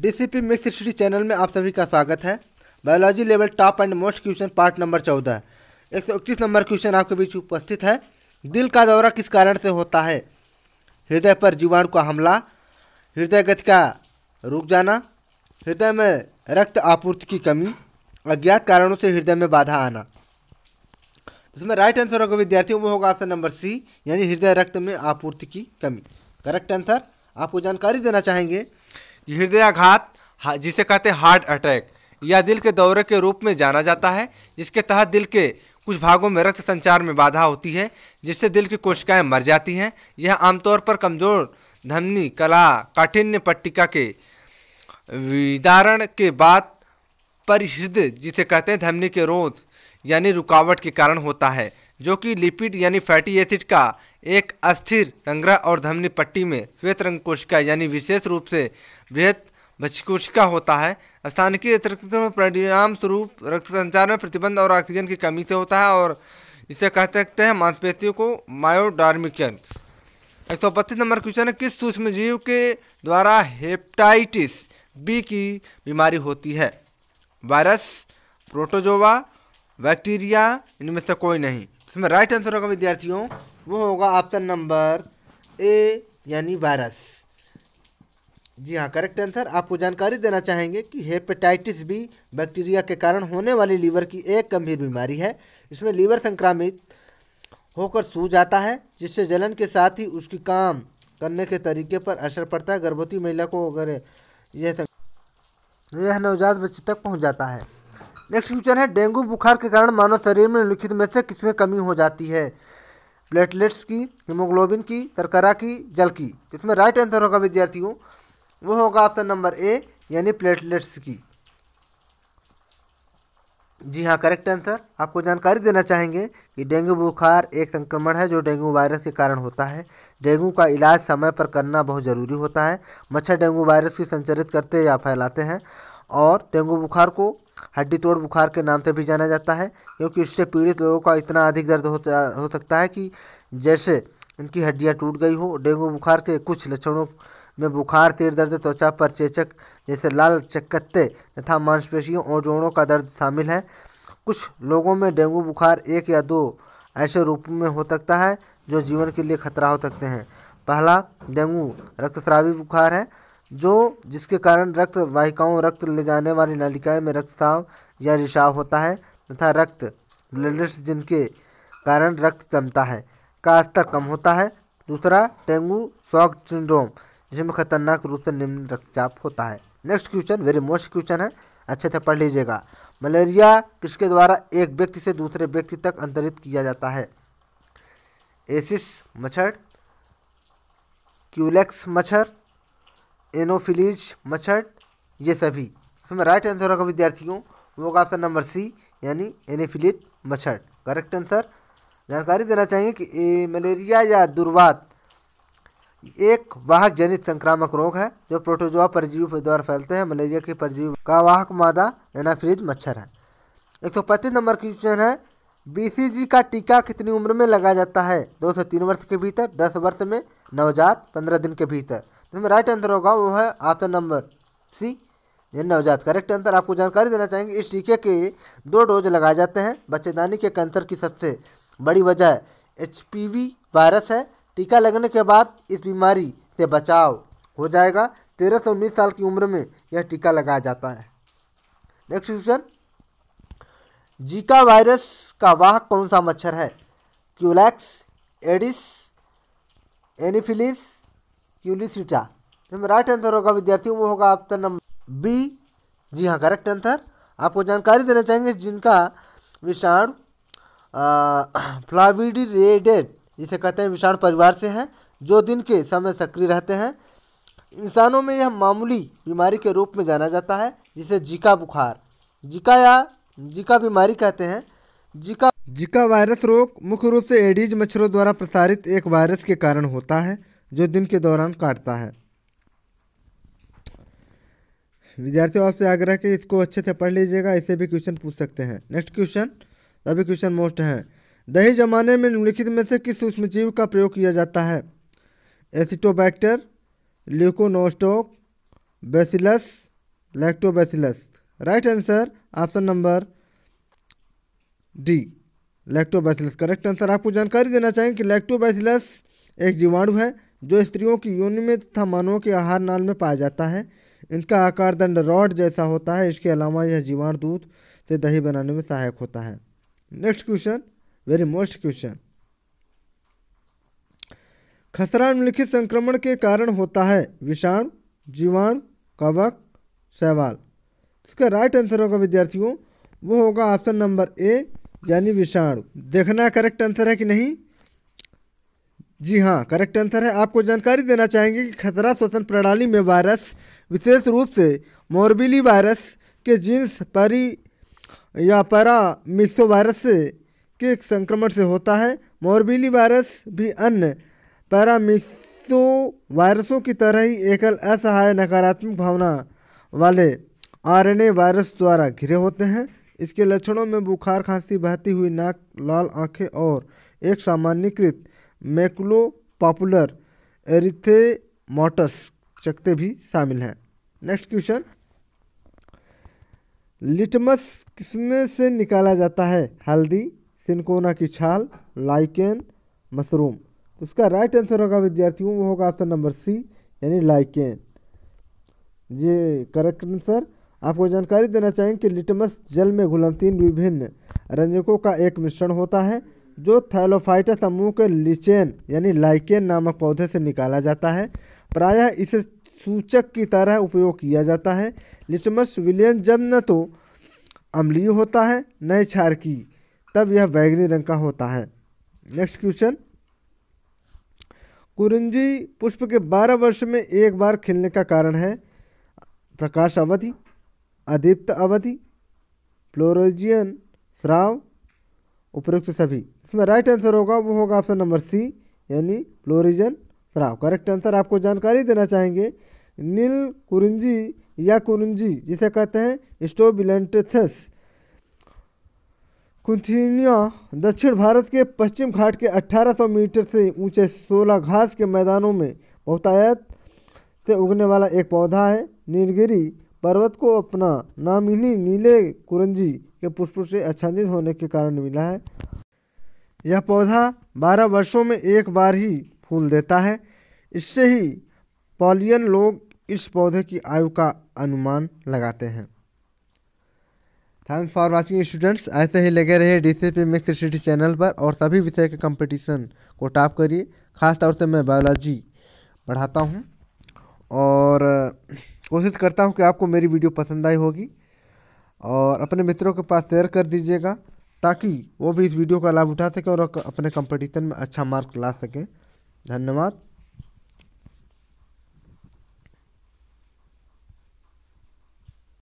DCP mix study channel में आप सभी का स्वागत है biology level top and most question part number चौदह एक सौ इकतीस नंबर क्वेश्चन आपके बीच उपस्थित है दिल का दौरा किस कारण से होता है हृदय पर जीवाणु का हमला हृदय गति का रुक जाना हृदय में रक्त आपूर्ति की कमी अज्ञात कारणों से हृदय में बाधा आना इसमें राइट आंसर होगा विद्यार्थियों वो होगा ऑप्शन नंबर सी यानी हृदय रक्त में आपूर्ति की कमी करेक्ट आंसर आपको जानकारी देना चाहेंगे हृदयाघात जिसे कहते हैं हार्ट अटैक या दिल के दौरे के रूप में जाना जाता है जिसके तहत दिल के कुछ भागों में रक्त संचार में बाधा होती है जिससे दिल की कोशिकाएं मर जाती हैं यह आमतौर पर कमजोर धमनी कला काठिन्य पट्टिका के विदारण के बाद परिषद जिसे कहते हैं धमनी के रोध यानी रुकावट के कारण होता है जो कि लिपिड यानी फैटी एसिड का एक अस्थिर संग्रह और धमनी पट्टी में श्वेत रंग कोशिका यानी विशेष रूप से वृहत भक्षकोशिका होता है स्थान की में परिणाम स्वरूप रक्त संचार में प्रतिबंध और ऑक्सीजन की कमी से होता है और इसे कह सकते हैं मांसपेशियों को मायोडार्मिकन एक सौ बत्तीस नंबर क्वेश्चन है किस सूक्ष्म जीव के द्वारा हेपेटाइटिस बी की बीमारी होती है वायरस प्रोटोजोवा बैक्टीरिया इनमें से कोई नहीं इसमें राइट आंसर होगा विद्यार्थियों वो होगा ऑप्शन नंबर ए यानी वायरस जी हाँ करेक्ट आंसर आपको जानकारी देना चाहेंगे कि हेपेटाइटिस बी बैक्टीरिया के कारण होने वाली लीवर की एक गंभीर बीमारी है इसमें लीवर संक्रामित होकर सू जाता है जिससे जलन के साथ ही उसकी काम करने के तरीके पर असर पड़ता है गर्भवती महिला को अगर यह यह नवजात बच्चे तक पहुंच जाता है नेक्स्ट क्वेश्चन है डेंगू बुखार के कारण मानव शरीर में लिखित में से किसमें कमी हो जाती है प्लेटलेट्स की हीमोग्लोबिन की तरकरा की जल की इसमें राइट आंसर होगा विद्यार्थियों वो होगा ऑप्शन नंबर ए यानी प्लेटलेट्स की जी हाँ करेक्ट आंसर आपको जानकारी देना चाहेंगे कि डेंगू बुखार एक संक्रमण है जो डेंगू वायरस के कारण होता है डेंगू का इलाज समय पर करना बहुत ज़रूरी होता है मच्छर डेंगू वायरस की संचरित करते या फैलाते हैं और डेंगू बुखार को हड्डी तोड़ बुखार के नाम से भी जाना जाता है क्योंकि इससे पीड़ित लोगों का इतना अधिक दर्द होता हो सकता है कि जैसे इनकी हड्डियाँ टूट गई हो डेंगू बुखार के कुछ लक्षणों में बुखार तेज दर्द त्वचा पर चेचक जैसे लाल चक्कते तथा मांसपेशियों और जोड़ों का दर्द शामिल है कुछ लोगों में डेंगू बुखार एक या दो ऐसे रूप में हो सकता है जो जीवन के लिए खतरा हो सकते हैं पहला डेंगू रक्तस्रावी बुखार है जो जिसके कारण रक्त वाहिकाओं रक्त ले जाने वाली नलिकाएं में रक्तस्राव या रिसाव होता है तथा रक्त ब्लडलेट्स जिनके कारण रक्त जमता है का स्तर कम होता है दूसरा डेंगू सॉक सिंड्रोम जिसमें खतरनाक रूप से निम्न रक्तचाप होता है next question very most question है अच्छे से पढ़ लीजिएगा मलेरिया किसके द्वारा एक व्यक्ति से दूसरे व्यक्ति तक अंतरित किया जाता है एसिस मच्छर क्यूलेक्स मच्छर एनोफिलीज मच्छर ये सभी इसमें राइट आंसर होगा विद्यार्थियों वो होगा ऑप्शन नंबर सी यानी एनेफिलिट मच्छर करेक्ट आंसर जानकारी देना चाहेंगे कि ए, मलेरिया या दुर्वात एक वाहक जनित संक्रामक रोग है जो प्रोटोजोआ परजीवी के द्वारा फैलते हैं मलेरिया के परजीवी का वाहक मादा एनाफिलिज मच्छर है एक सौ पच्चीस नंबर क्वेश्चन है बीसीजी का टीका कितनी उम्र में लगाया जाता है दो से तीन वर्ष के भीतर दस वर्ष में नवजात पंद्रह दिन के भीतर इसमें राइट आंसर होगा वो है ऑप्शन नंबर सी नवजात करेक्ट आंसर आपको जानकारी देना चाहेंगे इस टीके के दो डोज लगाए जाते हैं बच्चेदानी के कैंसर की सबसे बड़ी वजह एच वायरस है टीका लगने के बाद इस बीमारी से बचाव हो जाएगा तेरह से उन्नीस साल की उम्र में यह टीका लगाया जाता है नेक्स्ट क्वेश्चन जीका वायरस का वाहक कौन सा मच्छर है क्यूलैक्स एडिस एनिफिलिस क्यूलिसिटा इसमें राइट आंसर होगा विद्यार्थियों में होगा ऑप्शन नंबर बी जी हाँ करेक्ट आंसर आपको जानकारी देना चाहेंगे जिनका विषाणु फ्लाविडी रेडेड जिसे कहते हैं विषाणु परिवार से हैं जो दिन के समय सक्रिय रहते हैं इंसानों में यह मामूली बीमारी के रूप में जाना जाता है जिसे जिका बुखार जिका या जिका बीमारी कहते हैं जिका जिका वायरस रोग मुख्य रूप से एडीज मच्छरों द्वारा प्रसारित एक वायरस के कारण होता है जो दिन के दौरान काटता है विद्यार्थियों आपसे आग्रह कि इसको अच्छे से पढ़ लीजिएगा ऐसे भी क्वेश्चन पूछ सकते हैं नेक्स्ट क्वेश्चन सभी क्वेश्चन मोस्ट हैं दही जमाने में निम्नलिखित में से किस सूक्ष्मजीव का प्रयोग किया जाता है Acetobacter Leuconostoc Bacillus Lactobacillus right answer option number D Lactobacillus correct answer आपको जानकारी देना चाहेंगे कि लैक्टोबैसिलस एक जीवाणु है जो स्त्रियों की योनि में तथा मानवों के आहार नाल में पाया जाता है इनका आकार दंड रॉड जैसा होता है इसके अलावा यह जीवाणु दूध से दही बनाने में सहायक होता है next question very most question खसरा निम्नलिखित संक्रमण के कारण होता है विषाणु जीवाणु कवक शैवाल इसका राइट आंसर होगा विद्यार्थियों वो होगा ऑप्शन नंबर ए यानी विषाणु देखना करेक्ट आंसर है कि नहीं जी हाँ करेक्ट आंसर है आपको जानकारी देना चाहेंगे कि खतरा श्वसन प्रणाली में वायरस विशेष रूप से मोरबिली वायरस के जीन्स परी या पैरा से के संक्रमण से होता है मोरबिली वायरस भी अन्य पैरामिक्सो वायरसों की तरह ही एकल असहाय नकारात्मक भावना वाले आरएनए वायरस द्वारा घिरे होते हैं इसके लक्षणों में बुखार खांसी बहती हुई नाक लाल आंखें और एक सामान्यकृत मैकुलो पॉपुलर एरिथेमोटस चकते भी शामिल हैं नेक्स्ट क्वेश्चन लिटमस किसमें से निकाला जाता है हल्दी सिनकोना की छाल लाइकेन मशरूम उसका राइट आंसर होगा विद्यार्थियों वो होगा ऑप्शन नंबर सी यानी लाइकेन ये करेक्ट आंसर आपको जानकारी देना चाहेंगे कि लिटमस जल में घुलनतीन विभिन्न रंजकों का एक मिश्रण होता है जो थैलोफाइटा समूह के लिचेन यानी लाइकेन नामक पौधे से निकाला जाता है प्रायः इसे सूचक की तरह उपयोग किया जाता है लिटमस विलियन जब न तो अम्लीय होता है न ही की तब यह बैगनी रंग का होता है नेक्स्ट क्वेश्चन कुरुंजी पुष्प के 12 वर्ष में एक बार खिलने का कारण है प्रकाश अवधि अधिप्त अवधि फ्लोरोजियन श्राव उपयुक्त सभी इसमें राइट आंसर होगा वो होगा ऑप्शन नंबर सी यानी फ्लोरिजन स्राव करेक्ट आंसर आपको जानकारी देना चाहेंगे नील कुरुंजी या कुरुंजी जिसे कहते हैं स्टोबिलेंटेस कुंथिनिया दक्षिण भारत के पश्चिम घाट के 1800 मीटर से ऊंचे 16 घास के मैदानों में बहुतायत से उगने वाला एक पौधा है नीलगिरी पर्वत को अपना नाम इन्हीं नीले कुरंजी के पुष्पों से आच्छादित होने के कारण मिला है यह पौधा बारह वर्षों में एक बार ही फूल देता है इससे ही पॉलियन लोग इस पौधे की आयु का अनुमान लगाते हैं थैंक्स फॉर वाचिंग स्टूडेंट्स ऐसे ही लगे रहे D C P mix city channel पर और सभी विषय के कंपटीशन को टाप करिए तौर से मैं बायोलॉजी पढ़ाता हूँ और कोशिश करता हूँ कि आपको मेरी वीडियो पसंद आई होगी और अपने मित्रों के पास शेयर कर दीजिएगा ताकि वो भी इस वीडियो का लाभ उठा सकें और अपने कंपटीशन में अच्छा मार्क ला सकें धन्यवाद